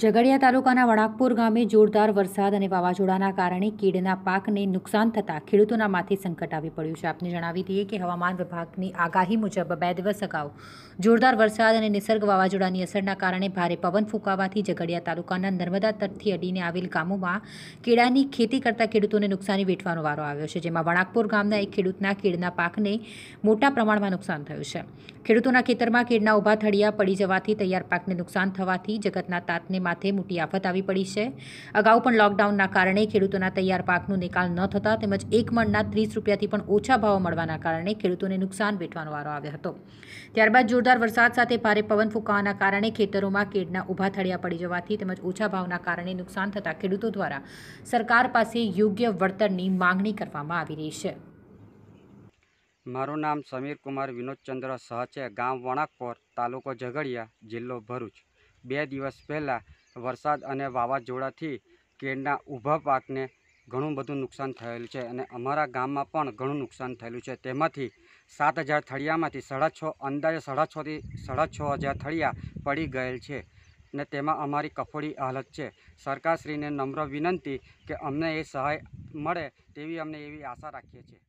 ઝઘડિયા તાલુકાના વણાકપુર ગામે જોરદાર વરસાદ અને વાવાઝોડાના કારણે કીડના પાકને નુકસાન થતાં ખેડૂતોના માથે સંકટ આવી પડ્યું છે આપને જણાવી દઈએ કે હવામાન વિભાગની આગાહી મુજબ બે દિવસ અગાઉ જોરદાર વરસાદ અને નિસર્ગ વાવાઝોડાની અસરના કારણે ભારે પવન ફૂંકાવાથી ઝઘડિયા તાલુકાના નર્મદા તટથી અડીને આવેલ ગામોમાં કેળાની ખેતી કરતા ખેડૂતોને નુકસાની વેઠવાનો વારો આવ્યો છે જેમાં વણાકપુર ગામના એક ખેડૂતના કીડના પાકને મોટા પ્રમાણમાં નુકસાન થયું છે ખેડૂતોના ખેતરમાં કેળના ઊભા થળિયા પડી જવાથી તૈયાર પાકને નુકસાન થવાથી જગતના તાતને માથે મોટી આફત આવી પડી છે અગાઉ પણ લોકડાઉનના કારણે ખેડૂતોના તૈયાર પાકનું નિકાલ ન થતા તેમજ એક મણના ત્રીસ રૂપિયાથી પણ ઓછા ભાવ મળવાના કારણે ખેડૂતોને નુકસાન વેઠવાનો વારો આવ્યો હતો ત્યારબાદ જોરદાર વરસાદ સાથે ભારે પવન ફૂંકાવાના કારણે ખેતરોમાં કેડના ઊભા થળિયા પડી જવાથી તેમજ ઓછા ભાવના કારણે નુકસાન થતા ખેડૂતો દ્વારા સરકાર પાસે યોગ્ય વળતરની માંગણી કરવામાં આવી રહી છે મારું નામ સમીર કુમાર વિનોદચંદ્ર શાહ છે ગામ વણાકપોર તાલુકો ઝઘડિયા જિલ્લો ભરૂચ બે દિવસ પહેલાં વરસાદ અને વાવાઝોડાથી કેળના ઊભા પાકને ઘણું બધું નુકસાન થયેલું છે અને અમારા ગામમાં પણ ઘણું નુકસાન થયેલું છે તેમાંથી સાત હજાર થળિયામાંથી સાડા છ અંદાજે સાડા છથી સાડા છ હજાર થળિયા પડી ગયેલ છે ને તેમાં અમારી કફોડી હાલત છે સરકારશ્રીને નમ્ર વિનંતી કે અમને એ સહાય મળે તેવી અમને એવી આશા રાખીએ છીએ